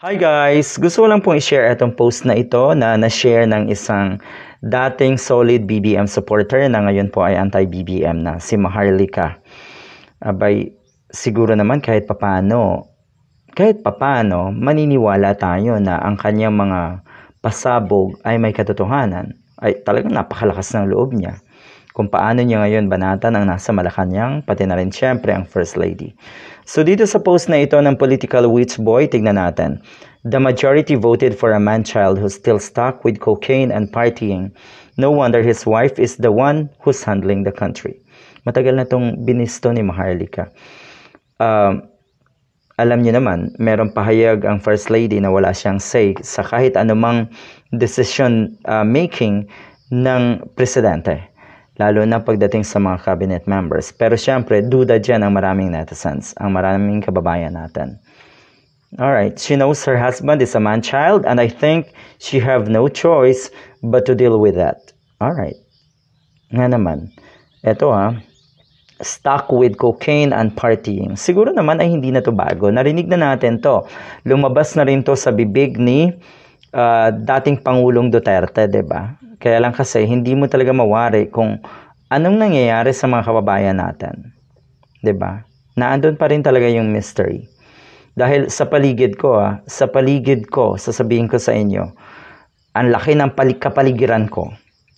Hi guys! Gusto ko lang pong i-share itong post na ito na na-share ng isang dating solid BBM supporter na ngayon po ay anti-BBM na, si Maharlika. Abay, siguro naman kahit papano, kahit papano, maniniwala tayo na ang kanyang mga pasabog ay may katotohanan. Ay talagang napakalakas ng loob niya kung paano niya ngayon banatan ang nasa Malacanang, pati na rin siyempre ang First Lady. So dito sa post na ito ng political witch boy, tignan natin. The majority voted for a man-child who's still stuck with cocaine and partying. No wonder his wife is the one who's handling the country. Matagal na tong binisto ni Maharlika. Um, alam niyo naman, merong pahayag ang First Lady na wala siyang say sa kahit anumang decision uh, making ng presidente lalo na pagdating sa mga cabinet members. Pero syempre, duda dyan ang maraming netizens, ang maraming kababayan natin. All right, she knows her husband is a man-child and I think she have no choice but to deal with that. All right. Nga naman. Ito ha, ah, stuck with cocaine and partying. Siguro naman ay hindi na to bago. Narinig na natin to. Lumabas na rin to sa bibig ni uh, dating Pangulong Duterte, 'di ba? Kaya lang kasi hindi mo talaga mawari kung anong nangyayari sa mga kababayan natin. 'Di ba? Naandun pa rin talaga yung mystery. Dahil sa paligid ko, ah, sa paligid ko, sasabihin ko sa inyo, ang laki ng kapaligiran ko.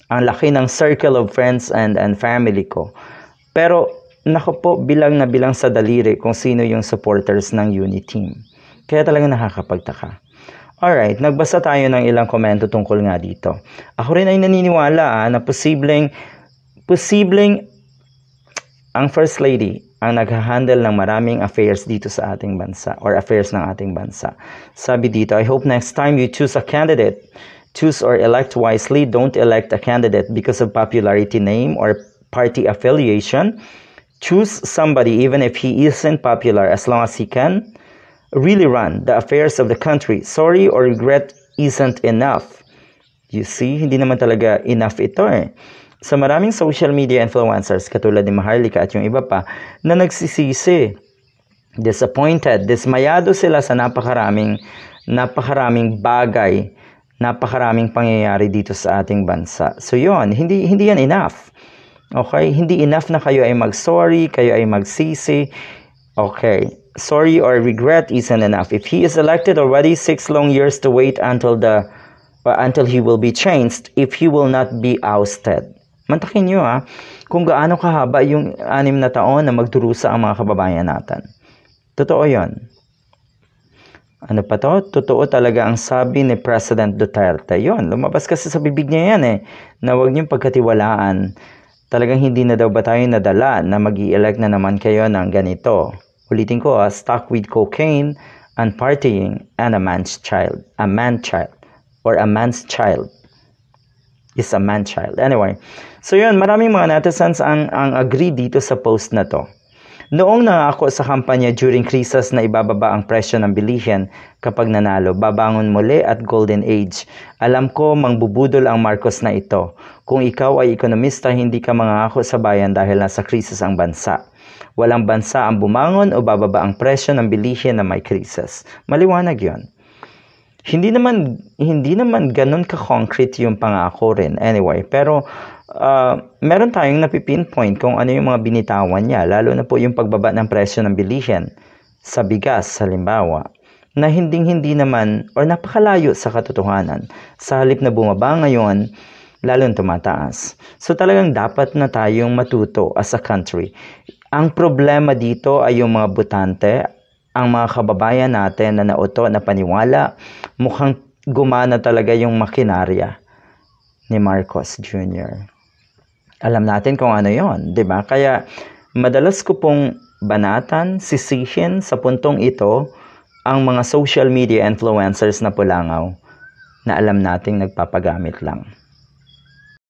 Ang laki ng circle of friends and, and family ko. Pero, nako po, bilang na bilang sa daliri kung sino yung supporters ng Unity Team. Kaya talaga nakakapagtaka. Alright, nagbasa tayo ng ilang komento tungkol nga dito. Ako rin ay naniniwala ah, na posibleng, posibleng ang First Lady ang nagha-handle ng maraming affairs dito sa ating bansa or affairs ng ating bansa. Sabi dito, I hope next time you choose a candidate, choose or elect wisely. Don't elect a candidate because of popularity name or party affiliation. Choose somebody even if he isn't popular as long as he can really run the affairs of the country. Sorry or regret isn't enough. You see, hindi naman talaga enough ito eh. Sa maraming social media influencers katulad ni Maharlika at yung iba pa na nagsisisi, disappointed, dismayado sila sa napakaraming napakaraming bagay, napakaraming pangyayari dito sa ating bansa. So yon, hindi hindi yan enough. Okay, hindi enough na kayo ay mag-sorry, kayo ay magsisi. Okay, sorry or regret isn't enough. If he is elected already, six long years to wait until the uh, until he will be changed if he will not be ousted. Mantakin nyo ha, ah, kung gaano kahaba yung anim na taon na magdurusa ang mga kababayan natin. Totoo yon. Ano pa to? Totoo talaga ang sabi ni President Duterte. Yon, lumabas kasi sa bibig niya yan eh, na huwag niyong pagkatiwalaan. Talagang hindi na daw ba tayo nadala na mag elect na naman kayo ng ganito. Ulitin ko ah, stuck with cocaine and partying and a man's child. A man child or a man's child is a man child. Anyway, so yun, maraming mga netizens ang, ang agree dito sa post na to. Noong nangako sa kampanya during Krisas na ibababa ang presyo ng bilihin kapag nanalo, babangon muli at golden age. Alam ko mangbubudol ang Marcos na ito. Kung ikaw ay ekonomista, hindi ka mangako sa bayan dahil nasa krisis ang bansa. Walang bansa ang bumangon o bababa ang presyo ng bilihin na may krisis. Maliwanag yon. Hindi naman, hindi naman ganun ka-concrete yung pangako rin. Anyway, pero uh, meron tayong napipinpoint kung ano yung mga binitawan niya, lalo na po yung pagbaba ng presyo ng bilihin sa bigas, halimbawa na hinding-hindi naman or napakalayo sa katotohanan. Sa halip na bumaba ngayon, lalong tumataas. So talagang dapat na tayong matuto as a country. Ang problema dito ay yung mga butante, ang mga kababayan natin na nauto na paniwala, mukhang gumana talaga yung makinarya ni Marcos Jr. Alam natin kung ano yon, di ba? Kaya madalas ko pong banatan, sisihin sa puntong ito ang mga social media influencers na pulangaw na alam nating nagpapagamit lang.